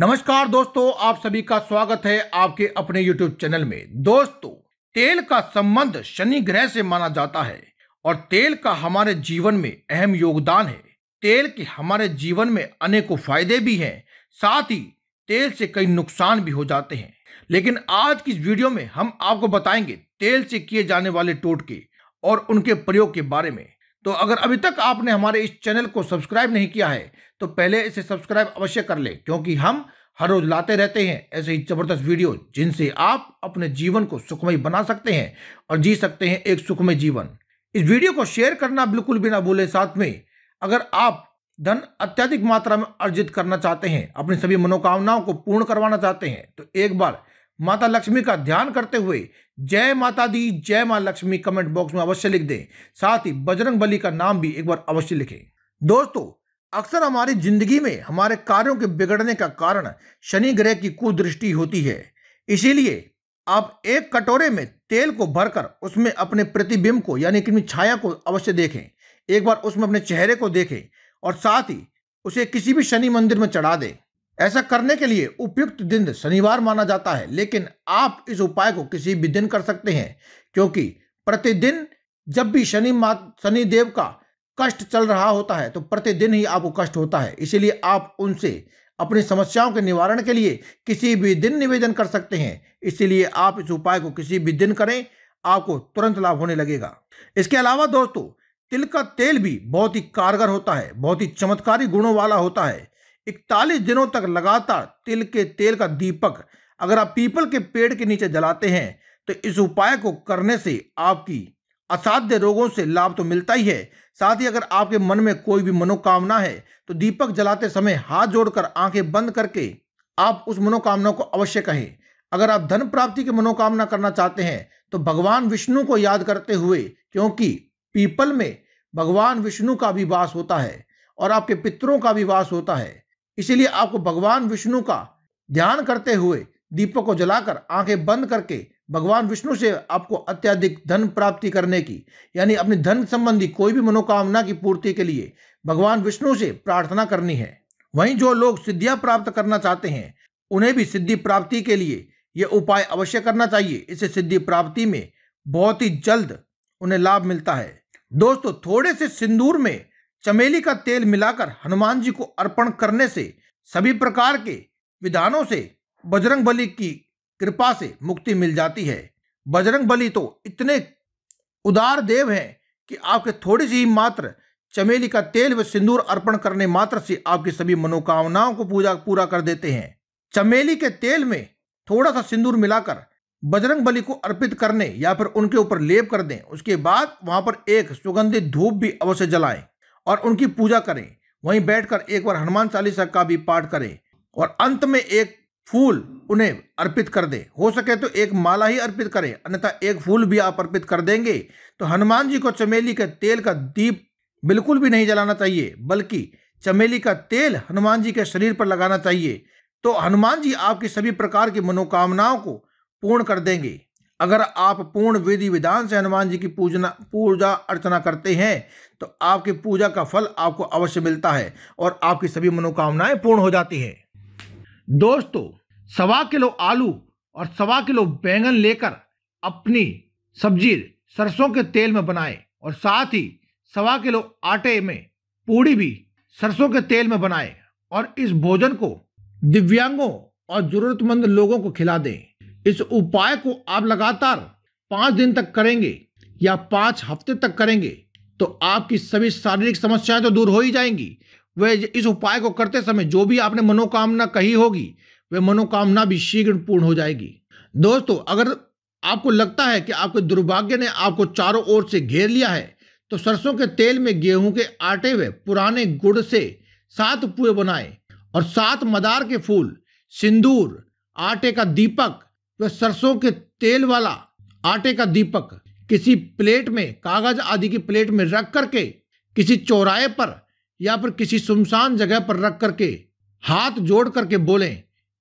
नमस्कार दोस्तों आप सभी का स्वागत है आपके अपने YouTube चैनल में दोस्तों तेल का संबंध शनि ग्रह से माना जाता है और तेल का हमारे जीवन में अहम योगदान है तेल के हमारे जीवन में अनेकों फायदे भी हैं साथ ही तेल से कई नुकसान भी हो जाते हैं लेकिन आज की इस वीडियो में हम आपको बताएंगे तेल से किए जाने वाले टोटके और उनके प्रयोग के बारे में तो अगर अभी तक आपने हमारे इस चैनल को सब्सक्राइब नहीं किया है तो पहले इसे सब्सक्राइब अवश्य कर लें क्योंकि हम हर रोज लाते रहते हैं ऐसे ही जबरदस्त वीडियो जिनसे आप अपने जीवन को सुखमय बना सकते हैं और जी सकते हैं एक सुखमय जीवन इस वीडियो को शेयर करना बिल्कुल भी ना भूलें साथ में अगर आप धन अत्यधिक मात्रा में अर्जित करना चाहते हैं अपनी सभी मनोकामनाओं को पूर्ण करवाना चाहते हैं तो एक बार माता लक्ष्मी का ध्यान करते हुए जय माता दी जय माँ लक्ष्मी कमेंट बॉक्स में अवश्य लिख दें साथ ही बजरंग बली का नाम भी एक बार अवश्य लिखें दोस्तों अक्सर हमारी जिंदगी में हमारे कार्यों के बिगड़ने का कारण शनि ग्रह की कुदृष्टि होती है इसीलिए आप एक कटोरे में तेल को भरकर उसमें अपने प्रतिबिंब को यानी कि छाया को अवश्य देखें एक बार उसमें अपने चेहरे को देखें और साथ ही उसे किसी भी शनि मंदिर में चढ़ा दें ऐसा करने के लिए उपयुक्त दिन शनिवार माना जाता है लेकिन आप इस उपाय को किसी भी दिन कर सकते हैं क्योंकि प्रतिदिन जब भी शनि मा शनिदेव का कष्ट चल रहा होता है तो प्रतिदिन ही आपको कष्ट होता है इसीलिए आप उनसे अपनी समस्याओं के निवारण के लिए किसी भी दिन निवेदन कर सकते हैं इसीलिए आप इस उपाय को किसी भी दिन करें आपको तुरंत लाभ होने लगेगा इसके अलावा दोस्तों तिल का तेल भी बहुत ही कारगर होता है बहुत ही चमत्कारी गुणों वाला होता है इकतालीस दिनों तक लगातार तिल के तेल का दीपक अगर आप पीपल के पेड़ के नीचे जलाते हैं तो इस उपाय को करने से आपकी असाध्य रोगों से लाभ तो मिलता ही है साथ ही अगर आपके मन में कोई भी मनोकामना है तो दीपक जलाते समय हाथ जोड़कर आंखें बंद करके आप उस मनोकामना को अवश्य कहें अगर आप धन प्राप्ति की मनोकामना करना चाहते हैं तो भगवान विष्णु को याद करते हुए क्योंकि पीपल में भगवान विष्णु का भी वास होता है और आपके पितरों का भी वास होता है इसीलिए आपको भगवान विष्णु का ध्यान करते हुए दीपक को जलाकर आंखें बंद करके भगवान विष्णु से आपको अत्यधिक धन प्राप्ति करने की यानी अपनी धन संबंधी कोई भी मनोकामना की पूर्ति के लिए भगवान विष्णु से प्रार्थना करनी है वहीं जो लोग सिद्धियां प्राप्त करना चाहते हैं उन्हें भी सिद्धि प्राप्ति के लिए यह उपाय अवश्य करना चाहिए इसे सिद्धि प्राप्ति में बहुत ही जल्द उन्हें लाभ मिलता है दोस्तों थोड़े से सिंदूर में चमेली का तेल मिलाकर हनुमान जी को अर्पण करने से सभी प्रकार के विधानों से बजरंग बली की कृपा से मुक्ति मिल जाती है बजरंग बली तो इतने उदार देव हैं कि आपके थोड़ी सी ही मात्र चमेली का तेल व सिंदूर अर्पण करने मात्र से आपकी सभी मनोकामनाओं को पूजा पूरा कर देते हैं चमेली के तेल में थोड़ा सा सिंदूर मिलाकर बजरंग बली को अर्पित करने या फिर उनके ऊपर लेप कर दें उसके बाद वहां पर एक सुगंधित धूप भी अवश्य जलाएं और उनकी पूजा करें वहीं बैठकर एक बार हनुमान चालीसा का भी पाठ करें और अंत में एक फूल उन्हें अर्पित कर दें हो सके तो एक माला ही अर्पित करें अन्यथा एक फूल भी आप अर्पित कर देंगे तो हनुमान जी को चमेली के तेल का दीप बिल्कुल भी नहीं जलाना चाहिए बल्कि चमेली का तेल हनुमान जी के शरीर पर लगाना चाहिए तो हनुमान जी आपकी सभी प्रकार की मनोकामनाओं को पूर्ण कर देंगे अगर आप पूर्ण विधि विधान से हनुमान जी की पूजना पूजा अर्चना करते हैं तो आपकी पूजा का फल आपको अवश्य मिलता है और आपकी सभी मनोकामनाएं पूर्ण हो जाती हैं दोस्तों सवा किलो आलू और सवा किलो बैंगन लेकर अपनी सब्जी सरसों के तेल में बनाएं और साथ ही सवा किलो आटे में पूड़ी भी सरसों के तेल में बनाएं और इस भोजन को दिव्यांगों और जरूरतमंद लोगों को खिला दें इस उपाय को आप लगातार पांच दिन तक करेंगे या पांच हफ्ते तक करेंगे तो आपकी सभी शारीरिक समस्याएं तो दूर हो ही जाएंगी वह इस उपाय को करते समय जो भी आपने मनोकामना कही होगी वह मनोकामना भी शीघ्र पूर्ण हो जाएगी दोस्तों अगर आपको लगता है कि आपके दुर्भाग्य ने आपको चारों ओर से घेर लिया है तो सरसों के तेल में गेहूं के आटे व पुराने गुड़ से सात पुए बनाए और सात मदार के फूल सिंदूर आटे का दीपक वह सरसों के तेल वाला आटे का दीपक किसी प्लेट में कागज आदि की प्लेट में रख करके किसी चौराहे पर या फिर किसी सुमसान जगह पर रख करके हाथ जोड़ करके बोलें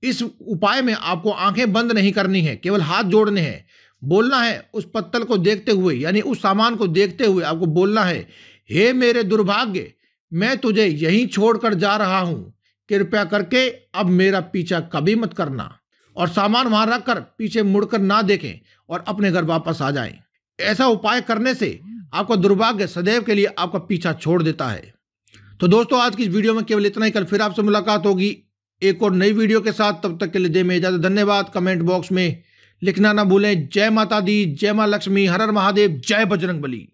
इस उपाय में आपको आंखें बंद नहीं करनी है केवल हाथ जोड़ने हैं बोलना है उस पत्तल को देखते हुए यानी उस सामान को देखते हुए आपको बोलना है हे मेरे दुर्भाग्य मैं तुझे यहीं छोड़कर जा रहा हूँ कृपया करके अब मेरा पीछा कभी मत करना और सामान वहां रखकर पीछे मुड़कर ना देखें और अपने घर वापस आ जाएं। ऐसा उपाय करने से आपका दुर्भाग्य सदैव के लिए आपका पीछा छोड़ देता है तो दोस्तों आज की इस वीडियो में केवल इतना ही कल फिर आपसे मुलाकात होगी एक और नई वीडियो के साथ तब तक के लिए दे में इजाजत धन्यवाद कमेंट बॉक्स में लिखना ना भूलें जय माता दी जय माँ लक्ष्मी हर हर महादेव जय बजरंग बली